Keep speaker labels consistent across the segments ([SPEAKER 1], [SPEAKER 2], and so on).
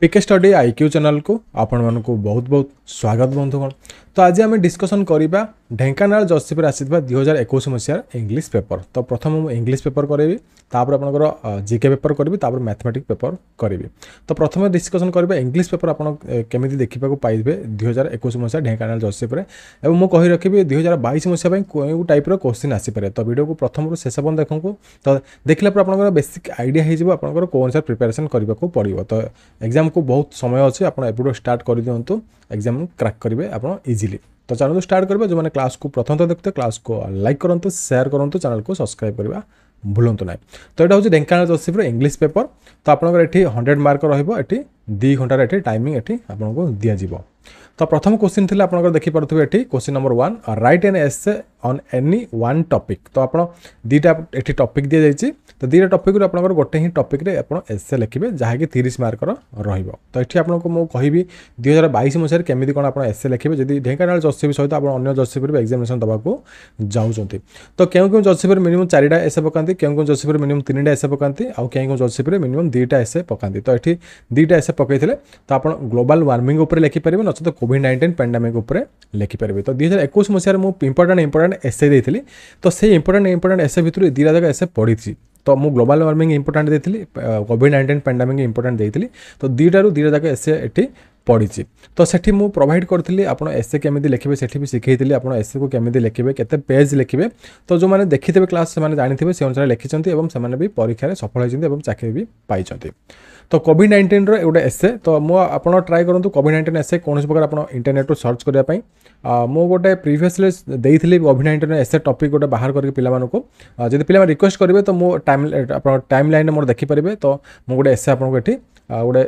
[SPEAKER 1] पिके study IQ Q चेल को आपण मूँ बहुत बहुत स्वागत बंधुगण ତ ଆଜି ଆମେ ଡିସ୍କସନ୍ କରିବା ଢେଙ୍କାନାଳ ଜଜସିପ୍ରେ ଆସିଥିବା ଦୁଇ ହଜାର ଏକୋଇଶ ମସିହାର ଇଂଲିଶ ପେପର ତ ପ୍ରଥମ ମୁଁ ଇଂଲିଶ ପେପର କରିବି ତାପରେ ଆପଣଙ୍କର ଜିକେ ପେପର କରିବି ତାପରେ ମ୍ୟାଥମେଟିକ୍ ପେପର କରିବି ତ ପ୍ରଥମେ ଡିସ୍କସନ୍ କରିବା ଇଂଲିଶ ପେପର ଆପଣ କେମିତି ଦେଖିବାକୁ ପାଇବେ ଦୁଇ ହଜାର ଏକୋଇଶ ମସିହା ଢେଙ୍କାନାଳ ଜଜସିପ୍ରେ ଏବଂ ମୁଁ କହି ରଖିବି ଦୁଇ ହଜାର ବାଇଶ ମସିହା ପାଇଁ କେଉଁ ଟାଇପ୍ର କୋଶ୍ଚିନ୍ ଆସିପାରେ ତ ଭିଡ଼ିଓକୁ ପ୍ରଥମରୁ ଶେଷ ପର୍ଯ୍ୟନ୍ତ ଦେଖନ୍ତୁ ତ ଦେଖିଲା ପରେ ଆପଣଙ୍କର ବେସିକ୍ ଆଇଡ଼ିଆ ହେଇଯିବ ଆପଣଙ୍କର କେଉଁ ଅନୁସାରେ ପ୍ରିପାରେସନ୍ କରିବାକୁ ପଡ଼ିବ ତ ଏକ୍ଜାମ୍କୁ ବହୁତ ସମୟ ଅଛି ଆପଣ ଏପଟୁ ଷ୍ଟାର୍ଟ କରିଦିଅନ୍ତୁ ଏକ୍ଜାମ୍ କ୍ରାକ୍ କରିବେ ଆପଣ ଇଜି ଇଜିଲି ତ ଚ୍ୟାନେଲକୁ ଷ୍ଟାର୍ଟ କରିବା ଯେଉଁମାନେ କ୍ଲାସ୍କୁ ପ୍ରଥମ ଥର ଦେଖୁଥିବେ କ୍ଲାସ୍କୁ ଲାଇକ୍ କରନ୍ତୁ ସେୟାର କରନ୍ତୁ ଚ୍ୟାନେଲକୁ ସବସ୍କ୍ରାଇବ୍ କରିବା ଭୁଲନ୍ତୁ ନାହିଁ ତ ଏଇଟା ହେଉଛି ଢେଙ୍କାନାଳ ଜୋସେଫର ଇଂଲିଶ ପେପର ତ ଆପଣଙ୍କର ଏଠି ହଣ୍ଡ୍ରେଡ଼ ମାର୍କ ରହିବ ଏଠି ଦୁଇ ଘଣ୍ଟାର ଏଠି ଟାଇମିଂ ଏଠି ଆପଣଙ୍କୁ ଦିଆଯିବ ତ ପ୍ରଥମ କୋଶ୍ଚିନ୍ ଥିଲା ଆପଣଙ୍କର ଦେଖିପାରୁଥିବେ ଏଠି question number one write an essay on any one topic तो आप दुटा ये टपिक दि जाइए तो दुटा टपिक रू आप गोटे ही टपिक एसए लिखे जहाँकि तीस मार्क रही है तो ये आपको मुझे कहि दुई हजार बैस मसीह के कौन आप एसए लिखे जब ढेका जर्सीपी सहित आप जर्सीपी एक्जामेसन देवाक जाऊँच तो क्यों क्यों जर्सीपी मिनिमम चारिटा एसए पकाते क्यों क्यों जर्सीपी मिनिमम तीन टाइम एसए पकाते और क्यों क्यों जर्सीपी मिनिमम दुटा एसए पका तो ये दुटा एसए पकईते तो आप ग्लोबल वार्मिंग लिखिपारे नचे कोड नाइंटीन पैंडामिक्पर लिखिपारे तो दुई हजार एक मसीह इंपोर्टा इंपोर्टा ইম্পর্টাট এসে দিয়েছিলি তো সেই ইম্পর্টাট ইম্পর্টাট এসে ভিতরে দুইটা যাক এসে পড়িছি তো মু গ্লোবাল ওয়ার্মিং ইম্পর্টাট দিয়েছিলি কোভিড নাইন্টিন প্যান্ডামিক ইম্পর্টাট দিয়েছিলি তো দুইটার দুইটা যাক এসে এটি পড়িছি তো সেটি মু প্রোভাইড করଥିଲି ଆପଣ এসে কেମିତି ଲେଖିବେ ସେଠି ବି ଶିଖେଇଥିଲି ଆପଣ ଏସେକୁ କେମିତି ଲେଖିବେ କେତେ ପେଜ୍ ଲେଖିବେ ତ ଯେଉଁମାନେ ଦେଖିଥିବେ କ୍ଲାସ୍ ସେମାନେ ଜାଣିଥିବେ ସେ ଅନୁସାରେ ଲେଖିଛନ୍ତି ଏବଂ ସେମାନେ ବି ପରୀକ୍ଷାରେ ସଫଳ ହୋଇଛନ୍ତି ଏବଂ ଚାକିରି ବି ପାଇଛନ୍ତି ତ କୋଭିଡ଼ ନାଇଣ୍ଟିନ୍ର ଗୋଟେ ଏସେ ତ ମୁଁ ଆପଣ ଟ୍ରାଏ କରନ୍ତୁ କୋଭିଡ଼ ନାଇଣ୍ଟିନ୍ ଏସେ କୌଣସି ପ୍ରକାର ଆପଣ ଇଣ୍ଟରନେଟ୍ରୁ ସର୍ଚ୍ଚ କରିବା ପାଇଁ ମୁଁ ଗୋଟେ ପ୍ରିଭିୟସ୍ଲି ଦେଇଥିଲି କୋଭିଡ଼ ନାଇଣ୍ଟିନ୍ ଏସେ ଟପିକ୍ ଗୋଟେ ବାହାର କରିକି ପିଲାମାନଙ୍କୁ ଯଦି ପିଲାମାନେ ରିକ୍ୱେଷ୍ଟ କରିବେ ତ ମୁଁ ଟାଇମ୍ ଆପଣ ଟାଇମ୍ ଲାଇନ୍ରେ ମୋର ଦେଖିପାରିବେ ତ ମୁଁ ଗୋଟେ ଏସେ ଆପଣଙ୍କୁ ଏଠି ଗୋଟେ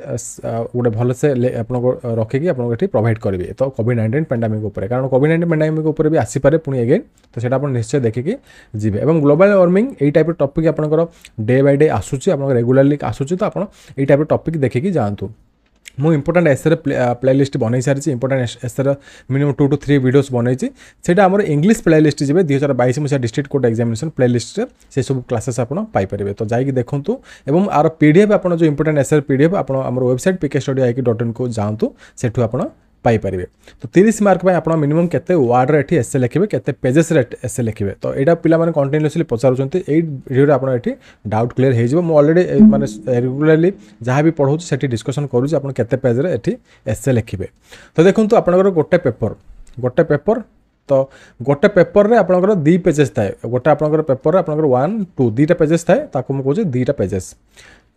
[SPEAKER 1] ଗୋଟେ ଭଲସେ ଆପଣଙ୍କ ରଖିକି ଆପଣଙ୍କୁ ଏଠି ପ୍ରୋଭାଇଡ଼ କରିବେ ତ କୋଭିଡ଼ ନାଇଣ୍ଟିନ୍ ପାଣ୍ଡାମିକ୍ ଉପରେ କାରଣ କୋଭିଡ଼ ନାଇଣ୍ଟିନ୍ ପାଣ୍ଡାମିକ୍ ଉପରେ ବି ଆସିପାରେ ପୁଣି ଏଗେନ୍ ତ ସେଇଟା ଆପଣ ନିଶ୍ଚୟ ଦେଖିକି ଯିବେ ଏବଂ ଗ୍ଲୋବାଲ୍ ୱାର୍ମିଂ ଏଇ ଟାଇପ୍ର ଟପିକ୍ ଆପଣଙ୍କର ଡେ ବାଇ ଡେ ଆସୁଛି ଆପଣଙ୍କ ରେଗୁଲାରଲି ଆସୁଛି ତ ଆପଣ ଏଇ ଟାଇପ୍ର ଟପିକ୍ ଦେଖିକି ଯାଆନ୍ତୁ ମୁଁ ଇମ୍ପୋର୍ଟାଣ୍ଟ ଏସ୍ଏର ପ୍ଲେଲିଷ୍ଟ ବନେଇ ସାରିଛି ଇମ୍ପୋର୍ଟାଣ୍ଟ ଏସ୍ଏର minimum two two three videos ବନେଇଛି ସେଇଟା ଆମର ଇଂଲିଶ ପ୍ଲେଲିଷ୍ଟ ଯିବେ ଦୁଇ ହଜାର ବାଇଶ ମସିହା ଡିଷ୍ଟ୍ରିକ୍ଟ କୋର୍ଟ ଏକ୍ଜାମିନେସନ୍ ପ୍ଲେଲିଷ୍ଟରେ ସେସବୁ କ୍ଲାସେସ୍ ଆପଣ ପାଇପାରିବେ ତ ଯାଇକି ଦେଖନ୍ତୁ ଏବଂ ଆର ପି ଡି ଏଫ୍ ଆପଣ ଯେଉଁ ଇମ୍ପୋର୍ଟାଣ୍ଟ ଏସ୍ଏର ପି ଡି ଏଫ୍ ଆପଣ ଆମର website PK study IQ dot ଇନ୍କୁ ଯାଆନ୍ତୁ ସେଠୁ ଆପଣ ପାଇପାରିବେ ତ ତିରିଶ ମାର୍କ ପାଇଁ ଆପଣ ମିନିମମ୍ କେତେ ୱାର୍ଡ଼ରେ ଏଠି ଏସ୍ଏ ଲେଖିବେ କେତେ ପେଜେସ୍ରେ ଏସ୍ଏ ଲେଖିବେ ତ ଏଇଟା ପିଲାମାନେ କଣ୍ଟିନ୍ୟୁସଲି ପଚାରୁଛନ୍ତି ଏଇ ଭିଡ଼ିଓରେ ଆପଣ ଏଠି ଡାଉଟ୍ କ୍ଲିୟର ହେଇଯିବ ମୁଁ ଅଲରେଡ଼ି ମାନେ ରେଗୁଲାରଲି ଯାହା ବି ପଢ଼ାଉଛି ସେଠି ଡିସ୍କସନ୍ କରୁଛି ଆପଣ କେତେ ପେଜ୍ରେ ଏଠି ଏସ୍ଏ ଲେଖିବେ ତ ଦେଖନ୍ତୁ ଆପଣଙ୍କର ଗୋଟେ ପେପର୍ ଗୋଟେ ପେପର୍ ତ ଗୋଟେ ପେପର୍ରେ ଆପଣଙ୍କର ଦୁଇ ପେଜେସ୍ ଥାଏ ଗୋଟେ ଆପଣଙ୍କର ପେପର୍ରେ ଆପଣଙ୍କର ୱାନ୍ ଟୁ ଦୁଇଟା ପେଜେସ୍ ଥାଏ ତାକୁ ମୁଁ କହୁଛି ଦୁଇଟା ପେଜେସ୍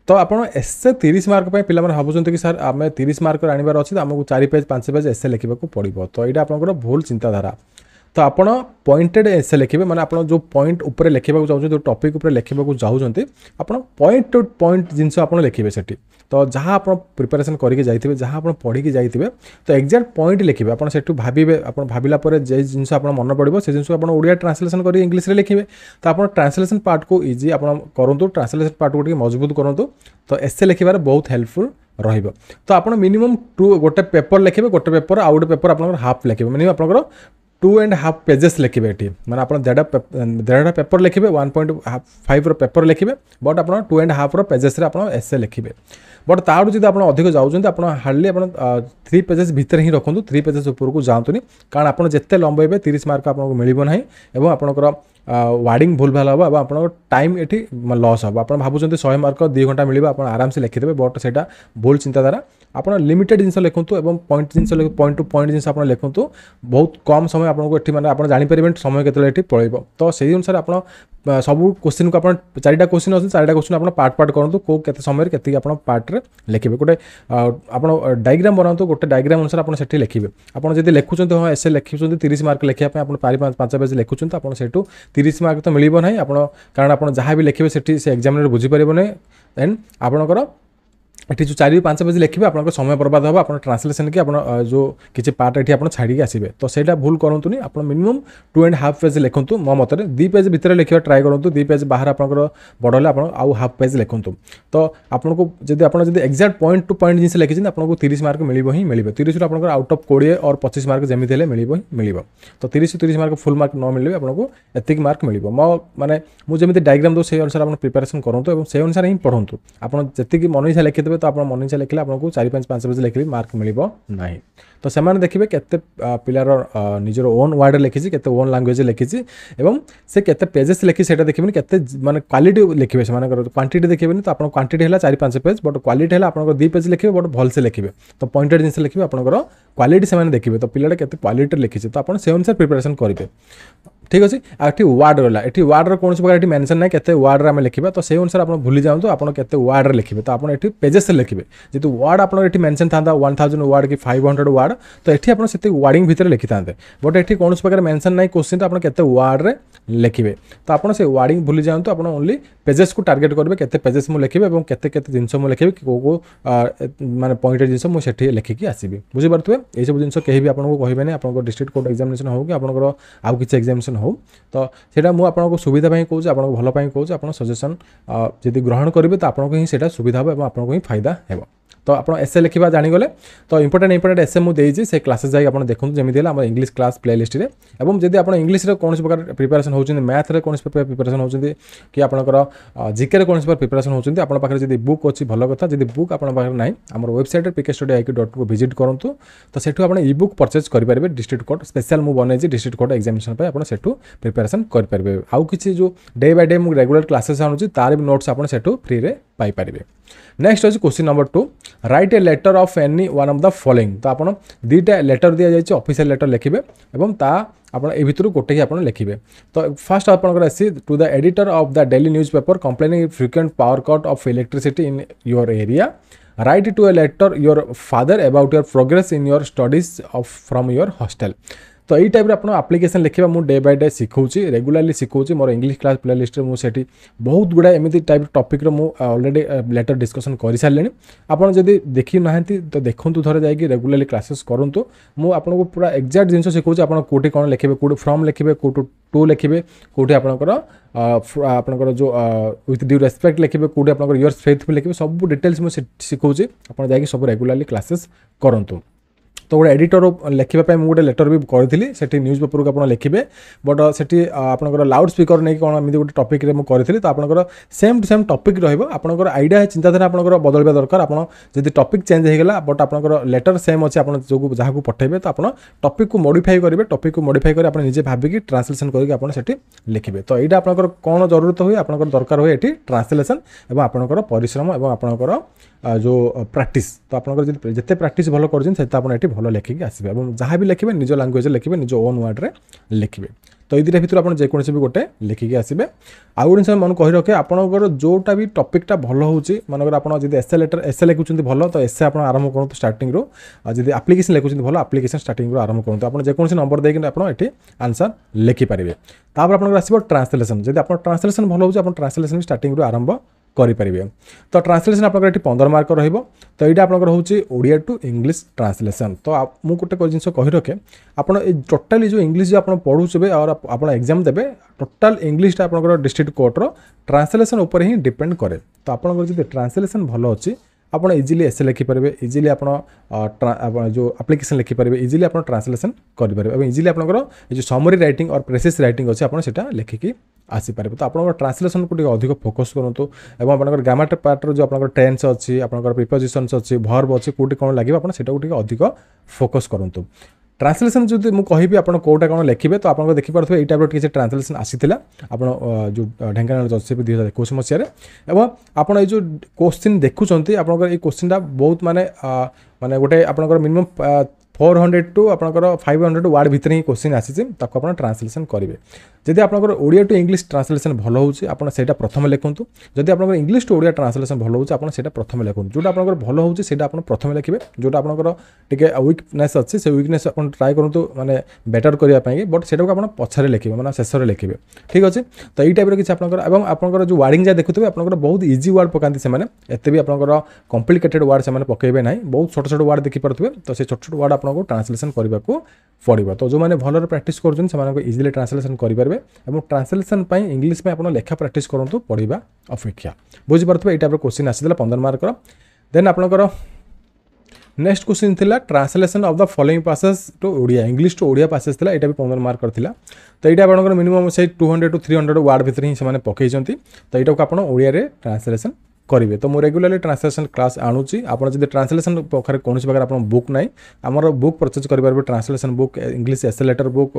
[SPEAKER 1] ତ ଆପଣ ଏସ୍ଏ ତିରିଶ ମାର୍କ ପାଇଁ ପିଲାମାନେ ଭାବୁଛନ୍ତି କି ସାର୍ ଆମେ ତିରିଶ ମାର୍କର ଆଣିବାର ଅଛି ତ ଆମକୁ ଚାରି ପେଜ୍ ପାଞ୍ଚ ପେଜ୍ ଏସ୍ଏ ଲେଖିବାକୁ ପଡ଼ିବ ତ ଏଇଟା ଆପଣଙ୍କର ଭୁଲ ଚିନ୍ତାଧାରା ᱛᱚ આપણો পয়েন্টেড ᱮᱥᱮ ᱞᱮᱠᱷᱤᱵᱮ ᱢᱟᱱᱮ આપણો ᱡᱚ পয়েন্ট ᱩᱯᱨᱮ ᱞᱮᱠᱷᱤᱵᱟ ᱠᱚ ᱪᱟᱩᱡᱚ ᱡᱚ ᱴᱚᱯᱤᱠ ᱩᱯᱨᱮ ᱞᱮᱠᱷᱤᱵᱟ ᱠᱚ ᱪᱟᱩᱡᱚᱱᱛᱮ આપણો পয়েন্ট ᱴᱩ পয়েন্ট ᱡᱤᱱᱥᱚ આપણો ᱞᱮᱠᱷᱤᱵᱮ ᱥᱟᱴᱤ ᱛᱚ ᱡᱟᱦᱟᱸ આપણો ᱯᱨᱤᱯᱟᱨᱮᱥᱚᱱ ᱠᱚᱨᱤ ᱠᱮ ᱡᱟᱭᱛᱤᱵᱮ ᱡᱟᱦᱟᱸ આપણો ᱯᱟᱲᱦᱤ ᱠᱮ ᱡᱟᱭᱛᱤᱵᱮ ᱛᱚ ᱮᱜᱡᱮᱠᱴ পয়েন্ট ᱞᱮᱠᱷᱤᱵᱮ આપણો ᱥᱮᱴᱩ ᱵᱷᱟᱵᱤᱵᱮ આપણો ᱵᱷᱟᱵᱤᱞᱟ ᱯᱚᱨᱮ ᱡᱮ ᱡᱤᱱᱥᱚ આપણો ᱢᱚᱱᱚ ᱯᱟᱲᱦᱤᱵᱚ ᱥ ଟୁ ଆଣ୍ଡ ହାଫ୍ ପେଜେସ୍ ଲେଖିବେ ଏଠି ମାନେ ଆପଣ ଦେଢ଼ ଦେଢ଼ଟା ପେପର ଲେଖିବେ ୱାନ୍ ପଏଣ୍ଟ ଫାଇଭ୍ର ପେପର ଲେଖିବେ ବଟ୍ ଆପଣ ଟୁ ଆଣ୍ଡ ହାଫ୍ର ପେଜେସ୍ରେ ଆପଣ ଏସ୍ଏ ଲେଖିବେ ବଟ୍ ତା'ଠୁ ଯଦି ଆପଣ ଅଧିକ ଯାଉଛନ୍ତି ଆପଣ ହାର୍ଡ଼ଲି ଆପଣ ଥ୍ରୀ ପେଜେସ୍ ଭିତରେ ହିଁ ରଖନ୍ତୁ ଥ୍ରୀ ପେଜେସ୍ ଉପରକୁ ଯାଆନ୍ତୁନି କାରଣ ଆପଣ ଯେତେ ଲମ୍ବେଇବେ ତିରିଶ ମାର୍କ ଆପଣଙ୍କୁ ମିଳିବ ନାହିଁ ଏବଂ ଆପଣଙ୍କର ওয়ার্ডিং ভুল ভাল হব এবং আপনার টাইম এটি লস হব আপনার ভাবুচ্ছেন শহে মার্ক দুই ঘন্টা মিলবে আপনার আরামসে লিখিদেবে বট সেটা ভুল চিন্তাধারা আপনার লিমিটেড জিনিস লিখুন এবং পয়েন্ট জিনিস পয়েন্ট টু পয়েন্ট জিনিস আপনার লিখুন বহুত কম সময় আপনার এটি মানে আপনার জাঁপারে সময় কেতবে এটি পড়ব তো সেই অনুসারে আপনার সবু কোশ্চিনকে আপনার চারিটা কোশ্চিন অনেক চারিটা কোশ্চিন আপনার পার্ট পার্ট করতু কেউ কেতে সময়ের কেতে আপনার পার্টরে লিখবে গোটে আপনার ডায়াগ্রাম বনাতু গোটে ডায়াগ্রাম অনুসারে আপনার সেটি লিখবে আপনার যদি লিখুছেন হ্যাঁ এসে লিখুছেন তিরিশ মার্ক লেখা আপনার পাঁচ পেজ লিখুছেন আপনার সেটু তিরিশ ମାର୍କ ତ ମିଳିବ ନାହିଁ ଆପଣ କାରଣ ଆପଣ ଯାହା ବି ଲେଖିବେ ସେଠି ସେ ଏକ୍ଜାମିନର୍ ବୁଝିପାରିବ ନାହିଁ ଦେନ୍ ଆପଣଙ୍କର એટલે જો 4 5 બજે લખી બે આપણો સમય પરબદ હો આપણો ટ્રાન્સલેશન કે આપણો જો કીચે પાર્ટ આઠે આપણો છાડી કે આસીબે તો સેઠા ભૂલ કરત નહી આપણો મિનિમમ 2 એન્ડ હાફ પેજ લખત હું મો મતરે 2 પેજ ભીતરે લખી ટ્રાય કરત હું 2 પેજ બહાર આપણો બડોલે આપણો આઉ હાફ પેજ લખત હું તો આપણો જો જો આપણો જો એક્ઝેક્ટ પોઈન્ટ ટુ પોઈન્ટ જે લખી આપણો 30 માર્ક્સ મળીબો હી મળીબો 30 તો આપણો આઉટ ઓફ કોડીએ ઓર 25 માર્ક્સ જેમી દેલે મળીબો મળીબો તો 30 30 માર્ક્સ ફૂલ માર્ક નો મિલે આપણો કો એતિક માર્ક મળીબો મો મને મુ જેમી દી ડાયાગ્રામ દો સહી આન્સર આપણ પ્રિપેરેશન કરત હું અને સહી આન્સર નહીં પઢત હું આપણો જેતી કી મનઈશા લખત ଲେଖିବେ ତ ଆପଣ ମର୍ଣ୍ଣିଂ ଚା ଲେଖିଲେ ଆପଣଙ୍କୁ ଚାରି ପାଞ୍ଚ ପାଞ୍ଚ ପେଜ୍ ଲେଖିଲେ ମାର୍କ ମିଳିବ ନାହିଁ ତ ସେମାନେ ଦେଖିବେ କେତେ ପିଲାର ନିଜର ଓନ୍ ୱାର୍ଡ଼ରେ ଲେଖିଛି କେତେ ଓନ୍ ଲାଙ୍ଗୁଏଜ୍ ଲେଖିଛି ଏବଂ ସେ କେତେ ପେଜେସ୍ ଲେଖିଛି ସେଇଟା ଦେଖିବେନି କେତେ ମାନେ କ୍ୱାଲିଟି ଲେଖିବେ ସେମାନଙ୍କର କ୍ୱାଣ୍ଟିଟି ଦେଖିବେନି ତ ଆପଣଙ୍କ କ୍ୱାଣ୍ଟିଟି ହେଲା ଚାରି ପାଞ୍ଚ ପେଜ୍ ବଟ୍ କ୍ୱାଲିଟି ହେଲା ଆପଣଙ୍କର ଦୁଇ ପେଜ୍ ଲେଖିବେ ବଟ୍ ଭଲସେ ଲେଖିବେ ତ ପଏଣ୍ଟେଡ଼ ଜିନିଷ ଲେଖିବେ ଆପଣଙ୍କର କ୍ୱାଲିଟି ସେମାନେ ଦେଖିବେ ତ ପିଲାଟା କେତେ କ୍ୱାଲିଟିରେ ଲେଖିଛି ତ ଆପଣ ସେ ଅନୁସାରେ ପ୍ରିପାରେସନ୍ କରିବେ ठीक अच्छे आठ वार्ड रहा ये वार्ड रोन प्रकार मेनसन ना के वार्ड में लिखा तो से अनुसार आप भूल जाऊँ आप वार्ड में लिखे तो आप पेजेस लिखे जीत वार्ड आठ मेनसन था वन थाउजेंड वार्ड कि फाइव हंड्रेड वार्ड तो ये आपसे वार्डिंग भितर लिखि था बट ये कौन प्रकार मेनसन ना क्वेश्चन तो आप कैसे वार्ड में लिखे तो आप वार्ड भूल जाऊँ आप ओनली पेजेस को टार्गेट करेंगे कैसे पेजेस मुझे लिखे और कैसे कैसे जिनस लिखे कि कौ मैंने पॉइंट जिन मुझे लिखिकी आसबी बुझीपे ये सब जिन कहीं भी आपको कहेंगे आप डिस्ट्रिक्ट कोर्ट एक्जामेसन हो कि आपको आउ किसी एक्जामेसन ସଜେସନ୍ ହଉ ତ ସେଇଟା ମୁଁ ଆପଣଙ୍କୁ ସୁବିଧା ପାଇଁ କହୁଛି ଆପଣଙ୍କ ଭଲ ପାଇଁ କହୁଛି ଆପଣ ସଜେସନ୍ ଯଦି ଗ୍ରହଣ କରିବେ ତ ଆପଣଙ୍କୁ ହିଁ ସେଇଟା ସୁବିଧା ହେବ ଏବଂ ଆପଣଙ୍କୁ ହିଁ ଫାଇଦା ହେବ ତ ଆପଣ ଏସେ ଲେଖିବା ଜାଣିଗଲେ ତ ଇମ୍ପୋର୍ଟାଣ୍ଟ ଇମ୍ପୋର୍ଟାଣ୍ଟ ଏସେ ମୁଁ ଦେଇଛି ସେ କ୍ଲାସେସ୍ ଯାଇକି ଆପଣ ଦେଖନ୍ତୁ ଯେମିତି ହେଲା ଆମର ଇଂଲିଶ କ୍ଲାସ୍ ପ୍ଲେ ଲିଷ୍ଟରେ ଏବଂ ଯଦି ଆପଣ ଇଂଲିଶରେ କୌଣସି ପ୍ରକାର ପ୍ରିପାରେସନ୍ ହେଉଛନ୍ତି ମ୍ୟାଥରେ କୌଣସି ପ୍ରକାର ପ୍ରିପାରେସନ୍ ହେଉଛନ୍ତି କି ଆପଣଙ୍କର ଜିକେରେ କୌଣସି ପ୍ରକାର ପ୍ରିପାରେସନ୍ ହେଉଛନ୍ତି ଆପଣଙ୍କ ପାଖରେ ଯଦି ବୁକ୍ ଅଛି ଭଲ କଥା ଯଦି ବୁକ୍ ଆପଣଙ୍କ ପାଖରେ ନାହିଁ ଆମର ୱେବସାଇଟ୍ରେ ପିକେ ଷ୍ଟଡି ଆଇକି ଡଟ୍କୁ ଭିଜିଟ୍ କରନ୍ତୁ ତ ସେଠୁ ଆପଣ ଇ ବୁକ୍ ପରଚେଜ୍ କରିପାରିବେ ଡିଷ୍ଟ୍ରିକ୍ଟ କୋର୍ଟ ସ୍ପେଶାଲ ମୁଁ ବନେଇଛି ଡିଷ୍ଟ୍ରିକ୍ଟ କୋର୍ଟ ଏକ୍ଜାମିନେସନ୍ ପାଇଁ ଆପଣ ସେଠୁ ପ୍ରିପାରେସନ୍ କରିପାରିବେ ଆଉ କିଛି ଯେଉଁ ଡେ ବାଇ ଡେ ମୁଁ ରେଗୁଲାର କ୍ଲାସେସ୍ ଆଣୁଛି ତାର ବି ନୋଟ୍ସ ଆପଣ ସେଠୁ ଫ୍ରିରେ পাই পাইবে নেক্সট হজ question number 2 write a letter of any one of the following তো आपण दीटा লেটার দিয়া যায়ে অফিশিয়াল লেটার লিখিবে এবম তা आपण এ ভিতর গটে কি आपण লিখিবে তো ফার্স্ট आपण as to the editor of the daily newspaper complaining frequent power cut off electricity in your area write to a letter your father about your progress in your studies of from your hostel ତ ଏଇ ଟାଇପ୍ର ଆପଣ application ଲେଖିବା ମୁଁ day by day ଶିଖଉଛି regularly ଶିଖଉଛି ମୋର English class play ଲିଷ୍ଟରେ ମୁଁ ସେଠି ବହୁତ ଗୁଡ଼ାଏ ଏମିତି ଟାଇପ୍ ଟପିକ୍ର ମୁଁ ଅଲରେଡ଼ି ଲେଟର୍ ଡିସ୍କସନ୍ କରିସାରିଲିଣି ଆପଣ ଯଦି ଦେଖିନାହାନ୍ତି ତ ଦେଖନ୍ତୁ ଥରେ ଯାଇକି ରେଗୁଲାରଲି କ୍ଲାସେସ୍ କରନ୍ତୁ ମୁଁ ଆପଣଙ୍କୁ ପୁରା ଏକ୍ଜାକ୍ଟ ଜିନିଷ ଶିଖଉଛି ଆପଣ କେଉଁଠି କ'ଣ ଲେଖିବେ କେଉଁଠୁ ଫ୍ରମ୍ ଲେଖିବେ କେଉଁଠୁ ଟୁ ଲେଖିବେ କେଉଁଠି ଆପଣଙ୍କର ଆପଣଙ୍କର ଯେଉଁ ୱିଥ୍ ଡ୍ୟୁ ରେସ୍ପେକ୍ଟ ଲେଖିବେ କେଉଁଠି ଆପଣଙ୍କର ୟୋର୍ ଫେଥ୍ ବି ଲେଖିବେ ସବୁ ଡିଟେଲ୍ସ ମୁଁ ଶିଖଉଛି ଆପଣ ଯାଇକି ସବୁ ରେଗୁଲାରଲି କ୍ଲାସେସ୍ କରନ୍ତୁ ତ ଗୋଟେ ଏଡ଼ିଟର ଲେଖିବା ପାଇଁ ମୁଁ ଗୋଟେ ଲେଟର୍ ବି କରିଥିଲି ସେଠି ନ୍ୟୁଜ୍ ପେପରକୁ ଆପଣ ଲେଖିବେ ବଟ୍ ସେଠି ଆପଣଙ୍କର ଲାଉଡ୍ ସ୍ପିକର୍ ନେଇକି କ'ଣ ଏମିତି ଗୋଟେ ଟପିକ୍ରେ ମୁଁ କରିଥିଲି ତ ଆପଣଙ୍କର ସେମ୍ ଟୁ ସେମ୍ ଟପିକ୍ ରହିବ ଆପଣଙ୍କର ଆଇଡ଼ିଆ ଚିନ୍ତାଧାରା ଆପଣଙ୍କର ବଦଳିବା ଦରକାର ଆପଣ ଯଦି ଟପିକ୍ ଚେଞ୍ଜ ହେଇଗଲା ବଟ୍ ଆପଣଙ୍କର ଲେଟର୍ ସେମ୍ ଅଛି ଆପଣ ଯୋଉ ଯାହାକୁ ପଠାଇବେ ତ ଆପଣ ଟପିକ୍କୁ ମୋଡ଼ିଫାଇ କରିବେ ଟପିକ୍କୁ ମୋଡ଼ିଫାଇ କରି ଆପଣ ନିଜେ ଭାବିକି ଟ୍ରାନ୍ସଲେସନ୍ କରିକି ଆପଣ ସେଠି ଲେଖିବେ ତ ଏଇଟା ଆପଣଙ୍କର କ'ଣ ଜରୁରତ ହୁଏ ଆପଣଙ୍କର ଦରକାର ହୁଏ ଏଠି ଟ୍ରାନ୍ସଲେସନ୍ ଏବଂ ଆପଣଙ୍କର ପରିଶ୍ରମ ଏବଂ ଆପଣଙ୍କର ଯେଉଁ ପ୍ରାକ୍ଟିସ୍ ତ ଆପଣଙ୍କର ଯଦି ଯେତେ ପ୍ରାକ୍ଟିସ୍ ଭଲ କରୁଛନ୍ତି ସେତେ ଆପଣ ଏଠି ଭଲ ଲେଖିକି ଆସିବେ ଏବଂ ଯାହା ବି ଲେଖିବେ ନିଜ ଲାଙ୍ଗୁଏଜ୍ରେ ଲେଖିବେ ନିଜ ଓନ୍ ୱାର୍ଡ଼ରେ ଲେଖିବେ ତ ଏଇ ଦୁଇଟା ଭିତରୁ ଆପଣ ଯେକୌଣସି ବି ଗୋଟେ ଲେଖିକି ଆସିବେ ଆଉ ଗୋଟେ ଜିନିଷ ମନେ କହି ରଖେ ଆପଣଙ୍କର ଯେଉଁଟା ବି ଟପିକ୍ଟା ଭଲ ହେଉଛି ମନେକର ଆପଣ ଯଦି ଏସ୍ଏ ଲେଟର ଏସ୍ଏ ଲେଖୁଛନ୍ତି ଭଲ ତ ଏସ୍ଏ ଆପଣ ଆରମ୍ଭ କରନ୍ତୁ ଷ୍ଟାର୍ଟିଂରୁ ଆଉ ଯଦି ଆପ୍ଲିକେସନ୍ ଲେଖୁଛନ୍ତି ଭଲ ଆପ୍ଲିକେସନ୍ ଷ୍ଟାର୍ଟିଂରୁ ଆରମ୍ଭ କରନ୍ତୁ ଆପଣ ଯେକୌଣସି ନମ୍ବର ଦେଇକି ଆପଣ ଏଠି ଆନ୍ସର୍ ଲେଖିପାରିବେ ତାପରେ ଆପଣଙ୍କର ଆସିବ ଟ୍ରାନ୍ସଲେସନ୍ ଯଦି ଆପଣ ଟ୍ରାନ୍ସଲେସନ୍ ଭଲ ହେଉଛି ଆପଣ ଟ୍ରାନ୍ସଲେସନ୍ ବି ଷ୍ଟାର୍ଟିଂରୁ ଆରମ୍ଭ করি পারিবে তো ট্রান্সলেশন আপোনাক 15 মার্ক ৰহিব তো এডা আপোনাক হউচি ওড়িয়া টু ইংলিশ ট্রান্সলেশন তো আপ মুকটে কৰি জিনছ কহি ৰকে আপোন টটালি যো ইংলিশ আপোন পঢ়ুছবে আৰু আপনা এগজাম দেবে টটেল ইংলিশ টা আপোনাক ডিস্ট্ৰিক্ট কোর্টৰ ট্রান্সলেশন ওপৰেই ডিপেন্ড কৰে তো আপোনাক যদি ট্রান্সলেশন ভাল হচি ଆପଣ ଇଜିଲି ଏସେ ଲେଖିପାରିବେ ଇଜିଲି ଆପଣ ଯେଉଁ ଆପ୍ଲିକେସନ୍ ଲେଖିପାରିବେ ଇଜିଲି ଆପଣ ଟ୍ରାନ୍ସଲେସନ୍ କରିପାରିବେ ଏବଂ ଇଜିଲି ଆପଣଙ୍କର ଏ ଯେଉଁ summary writing or precis writing ଅଛି ଆପଣ ସେଇଟା ଲେଖିକି ଆସିପାରିବ ତ ଆପଣଙ୍କର ଟ୍ରାନ୍ସଲେସନ୍କୁ ଟିକେ ଅଧିକ ଫୋକସ୍ କରନ୍ତୁ ଏବଂ ଆପଣଙ୍କର ଗ୍ରାମାଟିକ୍ ପାର୍ଟର ଯେଉଁ ଆପଣଙ୍କର ଟେନ୍ସ ଅଛି ଆପଣଙ୍କର ପ୍ରିପୋଜିସନ୍ସ ଅଛି ଭର୍ବ ଅଛି କେଉଁଠି କ'ଣ ଲାଗିବ ଆପଣ ସେଇଟାକୁ ଟିକେ ଅଧିକ ଫୋକସ୍ କରନ୍ତୁ ଟ୍ରାନ୍ସଲେସନ୍ ଯଦି ମୁଁ କହିବି ଆପଣ କେଉଁଟା କ'ଣ ଲେଖିବେ ତ ଆପଣଙ୍କ ଦେଖିପାରୁଥିବେ ଏଇ ଟାଇପ୍ର କିଛି ଟ୍ରାନ୍ସଲେସନ୍ ଆସିଥିଲା ଆପଣ ଯେଉଁ ଢେଙ୍କାନାଳ ଜଜସିପ୍ ଦୁଇ ହଜାର ଏକୋଇଶ ମସିହାରେ ଏବଂ ଆପଣ ଏଇ ଯେଉଁ କୋଶ୍ଚିନ୍ ଦେଖୁଛନ୍ତି ଆପଣଙ୍କର ଏଇ କୋଶ୍ଚିନ୍ଟା ବହୁତ ମାନେ ମାନେ ଗୋଟେ ଆପଣଙ୍କର ମିନିମମ୍ ফোর হন্ড্রেড টু আপনার ফাইভ হন্ড্রেড ওয়ার্ড ভিতরে ହିଁ কোশ্চিন আসিছে তাকে আপনার ট্রান্সলেসন করবে যদি আপনার ওড়িয়া টু ইংলিশ ট্রান্সলেসন ভালো হচ্ছে আপনার সেটা প্রথমে লিখতু যদি আপনার ইংলিশ টু ওড়িয়া ট্রান্সলেসন ভালো হচ্ছে আপনার সেটা প্রথমে লিখুন যেটা আপনার ভালো হচ্ছে সেটা আপনার প্রথমে লিখবে যেটা আপনার টিকে উইকনেস আছে সে উইকনেস আপনার ট্রাই করতু মানে বেটার করা বট সেটাকে আপনার পছরে লিখবে মানে শেষে লিখবে ঠিক আছে তো এই টাইপের কিছু আপনার এবং আপনার যে ওয়ার্ডিং যা দেখুবে আপনার বহু ইজি ওয়ার্ড পকাতে সে এতে বি আপনার কম্প্লিকেটেড ওয়ার্ড সে পকাইবে না বহু ছোট ছোট ওয়ার্ড দেখিপারে তো সেই ছোট ছোট ওয়ার্ড আপনার ট্রান্সলেসন করা পড়ব তো যে ভালরে প্রাকটিস করছেন সে ইজিলি ট্রান্সলেসন করে এবং ট্রান্সলেসন ইংলিশ আপনার লেখা প্রাকটিস করতু পড়া অপেক্ষা বুঝিপারে এই টাইপের কোশ্চিন আসিলা পনের মার্কর দেন আপনার নেক্সট কোশ্চিন লা translation of the following passage to Odia English to Odia passage লা এটা বি পনের মার্কর লা তো এইটা আপনার মিনিমম সেই two hundred to three hundred word ভিতরে হি সে পকাইছেন তো এইটাকে আপনার ওড়িয়ার ট্রান্সলেসন କରିବେ ତ ମୁଁ ରେଗୁଲାରଲି ଟ୍ରାନ୍ସଲେସନ୍ କ୍ଲାସ୍ ଆଣୁଛି ଆପଣ ଯଦି ଟ୍ରାନ୍ସଲେସନ୍ ପାଖରେ କୌଣସି ପ୍ରକାର ଆପଣ ବୁକ୍ ନାହିଁ ଆମର ବୁକ୍ ପରଚେଜ୍ କରିପାରିବେ ଟ୍ରାନ୍ସଲେସନ୍ ବୁକ୍ ଇଂଲିଶ ଏସେଲେଟର୍ ବୁକ୍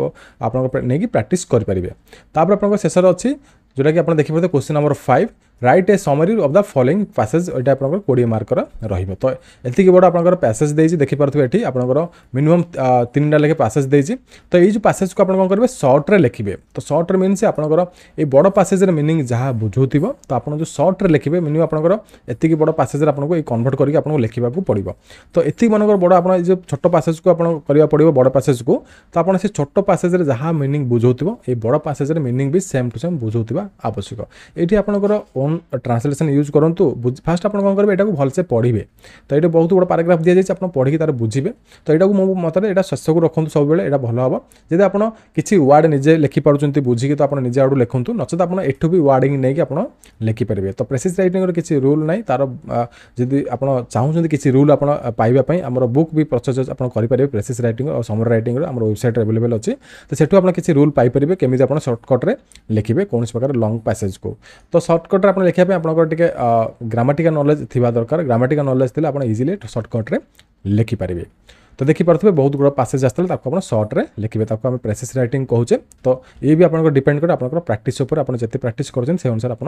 [SPEAKER 1] ଆପଣଙ୍କ ନେଇକି ପ୍ରାକ୍ଟିସ୍ କରିପାରିବେ ତାପରେ ଆପଣଙ୍କ ଶେଷରେ ଅଛି ଯେଉଁଟାକି ଆପଣ ଦେଖିପାରିବେ question number five write a summary of the following passage এটা আপনার কোড়িয়ে মার্কর রহব তো এতিকি বড় আপনার প্যাসেজ দিয়েছি দেখিপারে এটি আপনার মিনিমম তিনটা লেখে প্যাসেজ দিয়েছি তো এই যে প্যাসেজকে আপনার কম করবে সর্টরে লিখবে তো সর্টরে মিনস আপনার এই বড় প্যাসেজের মিনিং যা বুঝাউব তো আপনার যে সর্টরে লিখবে মিনিমম আপনার এতিকি বড় প্যাসেজের আপনার এই কনভর্ট করি আপনার লিখবা পড়ব তো এতিকি মনে বড় আপনার এই যে ছোট প্যাসেজকে আপনার করা পড়ব বড় প্যাসেজকে তো আপনার সেই ছোট প্যাসেজের যা মিনিং বুঝাউব এই বড় প্যাসেজের মিনিং বি সেম টু সেম বুঝাউবা আবশ্যক এটি আপনার ওন ট্রান্সলেসন ইউজ করতু ফার্স্ট আপনার কম করবে এটা ভালসে পড়বে তো এটা বহুত বড় প্যারাগ্রাফ দিয়ে যাই আপনার পড়ি তার বুঝবে তো এটা মো মতরে এটা শস্যকু রাখতু সবুলে এটা ভালো হব যদি আপনার কিছু ওয়ার্ড নিজে লেখিপারুচ্ছেন বুঝিকি তো আপনার নিজে আড়ু লেখতু নচেত আপনার এঠু বি ওয়ার্ডিং নেই আপনার লেখিপারে তো প্রেসিস রাইটিংর কিছু রুল নাই তার যদি আপনার চাহুন কিছু রুল আপনার পাইবা আমার বুক বি প্রচেস আপনার করে প্রেসিস রাইটিং আর সমর রাইটিংর আমার ওয়েবসাইট আভেলেবেল অছে তো সেটু আপনার কিছু রুল পাইপারে কেমি আপনার সর্টকট্রে লিখবে কোণী প্রকার লং প্যাসেজ কু তো সর্টকট্রে ଆପଣ ଲେଖିବା ପାଇଁ ଆପଣଙ୍କର ଟିକେ ଗ୍ରାମାଟିକାଲ୍ ନଲେଜ୍ ଥିବା ଦରକାର ଗ୍ରାମାଟିକାଲ୍ ନଲେଜ୍ ଥିଲେ ଆପଣ ଇଜିଲି ସର୍ଟକଟ୍ରେ ଲେଖିପାରିବେ तो देखिपे बहुत गुड़ा पासेज आसाला आप सर्ट्रे लिखे आम प्रेसेस रईट कहे तो ये भी आपको डिपेंड करें आप प्राक्ट पर आज जितने प्राक्ट कर अनुसार आप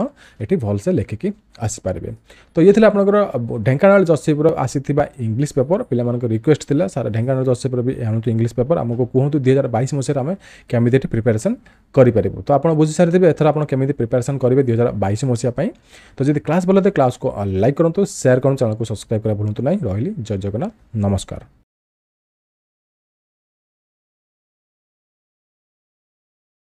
[SPEAKER 1] भलसे लिखिक आसपारे तो ये आप ढेकाना जशीपुर आसी इंग्लीश पेपर पे रिक्वेस्ट थी सर ढेकाना जशीपुर भी आनुत इंग्लीश पेपर आमको कहुतु दुई हजार बैस मसीह आम कमिटी प्रिपेरेसन करूँ तो आप बुझी सारी थे एथर आपत प्रिपेरेसन करेंगे दुई हजार बैस मसीहाई तो जब क्लास भल क्लास को लाइक करूँ सेयार करूँ चैनल को सब्सक्राइब करा भूलुँ ना रही जय जगन्नाथ नमस्कार